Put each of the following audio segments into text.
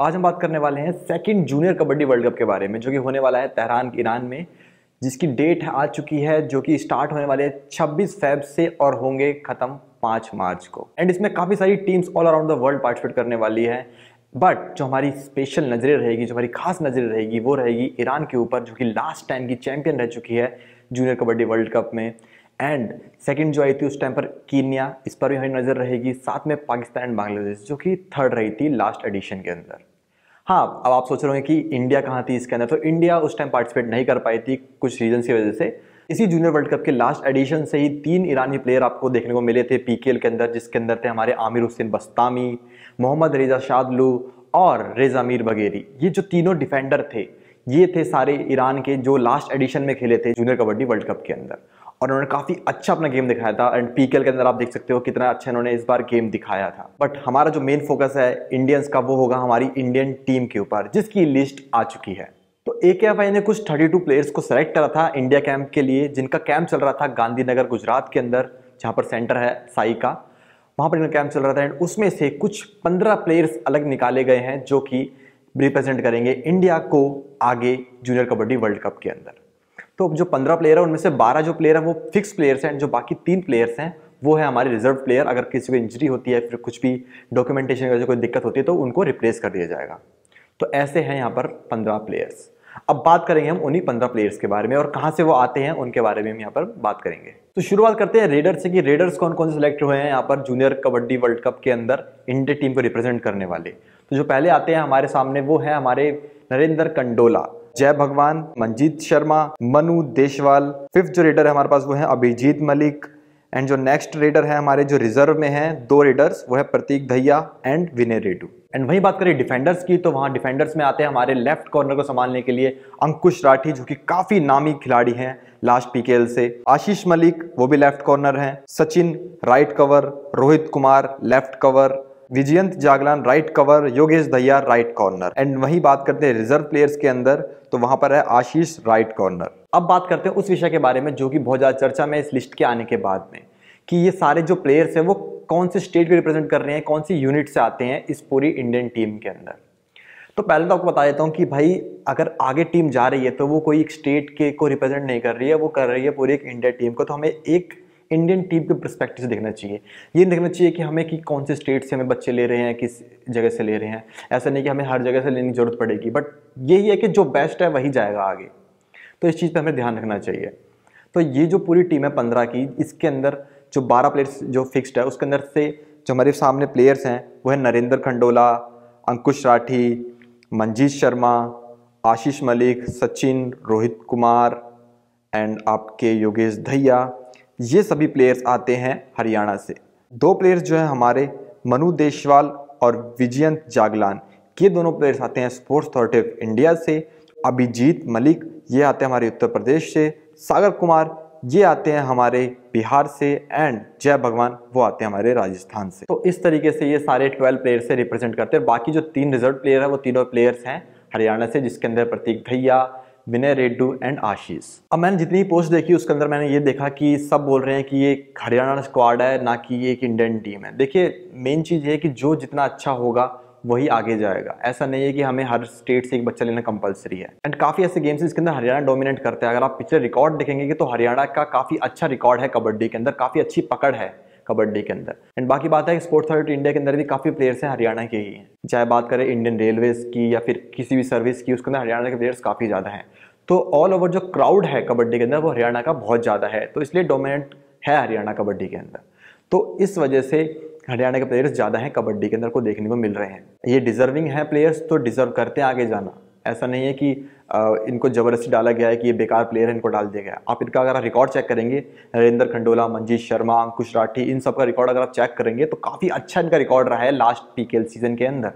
आज हम बात करने वाले हैं second junior kabaddi world cup के बारे में जो कि होने वाला है तेहरान ईरान में जिसकी डेट आ चुकी है जो कि स्टार्ट होने वाले है छब्बीस फेब से और होंगे ख़त्म पाँच मार्च को एंड इसमें काफ़ी सारी teams all around the world participate करने वाली है बट जो हमारी स्पेशल नज़रें रहेगी जो हमारी खास नज़रें रहेगी वो रहेगी ईरान के ऊपर जो कि लास्ट टाइम की चैंपियन रह चुकी है जूनियर कबड्डी वर्ल्ड कप में एंड सेकेंड जो आई थी उस टाइम पर कीनिया इस पर भी हमारी नज़र रहेगी साथ में पाकिस्तान एंड बांग्लादेश जो कि थर्ड रही थी लास्ट एडिशन के अंदर हाँ अब आप सोच रहे होंगे कि इंडिया कहाँ थी इसके अंदर तो इंडिया उस टाइम पार्टिसिपेट नहीं कर पाई थी कुछ रीजन की वजह से इसी जूनियर वर्ल्ड कप के लास्ट एडिशन से ही तीन ईरानी प्लेयर आपको देखने को मिले थे पीकेएल के अंदर जिसके अंदर थे हमारे आमिर हुसैन बस्तामी मोहम्मद रेजा शादलू और रेजा मीर बगेरी ये जो तीनों डिफेंडर थे ये थे सारे ईरान के जो लास्ट एडिशन में खेले थे जूनियर कबड्डी वर्ल्ड कप के अंदर और उन्होंने काफ़ी अच्छा अपना गेम दिखाया था एंड पी के अंदर आप देख सकते हो कितना अच्छा इन्होंने इस बार गेम दिखाया था बट हमारा जो मेन फोकस है इंडियंस का वो होगा हमारी इंडियन टीम के ऊपर जिसकी लिस्ट आ चुकी है तो ए के एफ आई ने कुछ 32 प्लेयर्स को सेलेक्ट करा था इंडिया कैंप के लिए जिनका कैंप चल रहा था गांधीनगर गुजरात के अंदर जहाँ पर सेंटर है साई का वहाँ पर इनका कैंप चल रहा था एंड उसमें से कुछ पंद्रह प्लेयर्स अलग निकाले गए हैं जो कि रिप्रेजेंट करेंगे इंडिया को आगे जूनियर कबड्डी वर्ल्ड कप के अंदर तो जो पंद्रह प्लेयर है उनमें से बारह जो प्लेयर है वो फिक्स प्लेयर्स हैं जो बाकी तीन प्लेयर्स हैं वो है हमारे रिजर्व प्लेयर अगर किसी को इंजरी होती है फिर कुछ भी डॉक्यूमेंटेशन का कोई दिक्कत होती है तो उनको रिप्लेस कर दिया जाएगा तो ऐसे हैं यहाँ पर पंद्रह प्लेयर्स अब बात करेंगे हम उन्हीं पंद्रह प्लेयर्स के बारे में और कहाँ से वो आते हैं उनके बारे में हम यहाँ पर बात करेंगे तो शुरुआत करते हैं रेडर्स से कि रेडर्स कौन कौन से सिलेक्ट हुए हैं यहाँ पर जूनियर कबड्डी वर्ल्ड कप के अंदर इंडिया टीम को रिप्रेजेंट करने वाले तो जो पहले आते हैं हमारे सामने वो है हमारे नरेंद्र कंडोला जय भगवान मंजीत शर्मा मनु देशवाल फिफ्थ जो रेडर है हमारे पास वो है अभिजीत मलिक एंड जो नेक्स्ट रेडर है हमारे जो रिजर्व में है दो रेडर्स वो है प्रतीक धैया एंड विनय रेडू एंड वहीं बात करें डिफेंडर्स की तो वहाँ डिफेंडर्स में आते हैं हमारे लेफ्ट कॉर्नर को संभालने के लिए अंकुश राठी जो कि काफी नामी खिलाड़ी हैं लास्ट पीकेएल से आशीष मलिक वो भी लेफ्ट कॉर्नर हैं Sachin right cover Rohit Kumar left cover Vijayant Jaglan right cover Yogesh Dahiya right corner and वही बात करते हैं रिजर्व प्लेयर्स के अंदर तो वहां पर है आशीष राइट कॉर्नर अब बात करते हैं उस विषय के बारे में जो कि बहुत ज़्यादा चर्चा में इस लिस्ट के आने के बाद में कि ये सारे जो प्लेयर्स हैं वो कौन से स्टेट को रिप्रेजेंट कर रहे हैं कौन सी यूनिट से आते हैं इस पूरी इंडियन टीम के अंदर तो पहले तो आपको बता देता हूँ कि भाई अगर आगे टीम जा रही है तो वो कोई एक स्टेट के को रिप्रेजेंट नहीं कर रही है वो कर रही है पूरी एक इंडिया टीम को तो हमें एक इंडियन टीम के प्रस्पेक्टिव से देखना चाहिए ये देखना चाहिए कि हमें कि कौन से स्टेट से हमें बच्चे ले रहे हैं किस जगह से ले रहे हैं ऐसा नहीं कि हमें हर जगह से लेने की ज़रूरत पड़ेगी बट यही है कि जो बेस्ट है वही जाएगा आगे तो इस चीज़ पर हमें ध्यान रखना चाहिए तो ये जो पूरी टीम है पंद्रह की इसके अंदर जो बारह प्लेयर्स जो फिक्स्ड है उसके अंदर से जो हमारे सामने प्लेयर्स हैं वो है नरेंद्र खंडोला अंकुश राठी मंजीत शर्मा आशीष मलिक सचिन रोहित कुमार एंड आपके योगेश धैया ये सभी प्लेयर्स आते हैं हरियाणा से दो प्लेयर्स जो है हमारे मनु देशवाल और विजयंत जागलान ये दोनों प्लेयर्स आते हैं स्पोर्ट्स अथॉरिटी ऑफ इंडिया से अभिजीत मलिक ये आते हैं हमारे उत्तर प्रदेश से सागर कुमार ये आते हैं हमारे बिहार से एंड जय भगवान वो आते हैं हमारे राजस्थान से तो इस तरीके से ये सारे ट्वेल्व प्लेयर्स से रिप्रेजेंट करते हैं बाकी जो तीन रिजर्व प्लेयर हैं वो तीनों प्लेयर्स हैं हरियाणा से जिसके अंदर प्रतीक भैया विनय रेड्डू एंड आशीष अब मैंने जितनी पोस्ट देखी उसके अंदर मैंने ये देखा कि सब बोल रहे हैं कि ये हरियाणा स्क्वाड है ना कि ये एक इंडियन टीम है देखिए मेन चीज़ ये है कि जो जितना अच्छा होगा वही आगे जाएगा ऐसा नहीं है कि हमें हर स्टेट से एक बच्चा लेना कंपलसरी है एंड काफ़ी ऐसे गेम्स इसके अंदर हरियाणा डोमिनेट करते हैं अगर आप पिछले रिकॉर्ड देखेंगे तो हरियाणा का काफ़ी अच्छा रिकॉर्ड है कबड्डी के अंदर काफ़ी अच्छी पकड़ है कबड्डी के अंदर एंड बाकी बात है स्पोर्ट्स अथॉरिटी इंडिया के अंदर भी काफ़ी प्लेयर्स हैं हरियाणा के ही हैं चाहे बात करें इंडियन रेलवेज़ की या फिर किसी भी सर्विस की उसके अंदर हरियाणा के प्लेयर्स काफ़ी ज़्यादा हैं तो ऑल ओवर जो क्राउड है कबड्डी के अंदर वो हरियाणा का बहुत ज़्यादा है तो इसलिए डोमिनेंट है हरियाणा कबड्डी के अंदर तो इस वजह से हरियाणा के प्लेयर्स ज़्यादा हैं कबड्डी के अंदर को देखने को मिल रहे हैं ये डिजर्विंग है प्लेयर्स तो डिजर्व करते हैं आगे जाना ऐसा नहीं है कि इनको ज़बरदस्ती डाला गया है कि ये बेकार प्लेयर है इनको डाल दिया गया आप इनका अगर आप रिकॉर्ड चेक करेंगे नरेंद्र खंडोला मंजीत शर्मा अंकुश राठी इन सब का रिकॉर्ड अगर आप चेक करेंगे तो काफ़ी अच्छा इनका रिकॉर्ड रहा है लास्ट पीकेएल सीजन के अंदर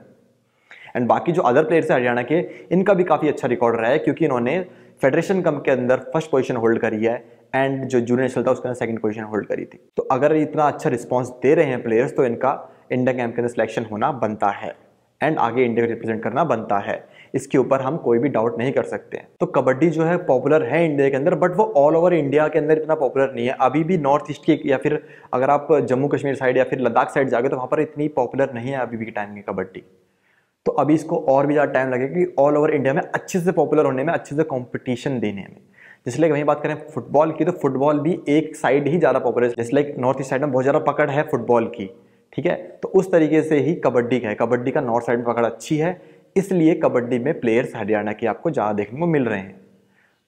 एंड बाकी जो अदर प्लेयर्स हैं हरियाणा के इनका भी काफ़ी अच्छा रिकॉर्ड रहा है क्योंकि इन्होंने फेडरेशन कप के अंदर फर्स्ट पोजीशन होल्ड करी है एंड जो जूनियर नेशनल था उसके अंदर सेकंड पोजीशन होल्ड करी थी तो अगर इतना अच्छा रिस्पॉन्स दे रहे हैं प्लेयर्स तो इनका इंडिया कैंप के अंदर सिलेक्शन होना बनता है एंड आगे इंडिया को रिप्रेजेंट करना बनता है इसके ऊपर हम कोई भी डाउट नहीं कर सकते तो कबड्डी जो है पॉपुलर है इंडिया के अंदर बट वो ऑल ओवर इंडिया के अंदर इतना पॉपुलर नहीं है अभी भी नॉर्थ ईस्ट की या फिर अगर आप जम्मू कश्मीर साइड या फिर लद्दाख साइड जाओगे तो वहाँ पर इतनी पॉपुलर नहीं है अभी भी के टाइम में कबड्डी तो अभी इसको और भी ज़्यादा टाइम लगेगा कि ऑल ओवर इंडिया में अच्छे से पॉपुलर होने में अच्छे से कॉम्पिटिशन देने में लाइक वहीं बात करें फुटबॉल की तो फुटबॉल भी एक साइड ही ज़्यादा पॉपुलर है जैसे लाइक नॉर्थ ईस्ट साइड में बहुत ज़्यादा पकड़ है फुटबॉल की ठीक है तो उस तरीके से ही कबड्डी का है कबड्डी का नॉर्थ साइड में पकड़ अच्छी है इसलिए कबड्डी में प्लेयर्स हरियाणा के आपको ज़्यादा देखने को मिल रहे हैं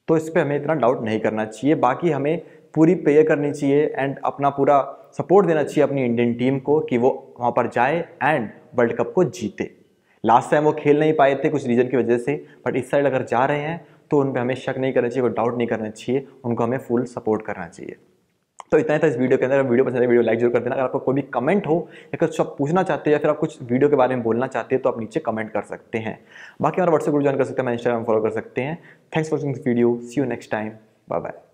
तो इस पर हमें इतना डाउट नहीं करना चाहिए बाकी हमें पूरी प्रेयर करनी चाहिए एंड अपना पूरा सपोर्ट देना चाहिए अपनी इंडियन टीम को कि वो वहाँ पर जाए एंड वर्ल्ड कप को जीते लास्ट टाइम वो खेल नहीं पाए थे कुछ रीज़न की वजह से बट इस साइड अगर जा रहे हैं तो उन पर हमें शक नहीं करना चाहिए कोई डाउट नहीं करना चाहिए उनको हमें फुल सपोर्ट करना चाहिए तो इतना ही था इस वीडियो के अंदर वीडियो पसंद है वीडियो लाइक जरूर कर देना अगर आपको कोई भी कमेंट हो या कुछ आप पूछना चाहते हैं या फिर आप कुछ वीडियो के बारे में बोलना चाहते हैं तो आप नीचे कमेंट कर सकते हैं बाकी हमारा व्हाट्सएप ग्रुप ज्वाइन कर सकते हैं इंस्टाग्राम फॉलो कर सकते हैं thanks for watching this video see you next time bye bye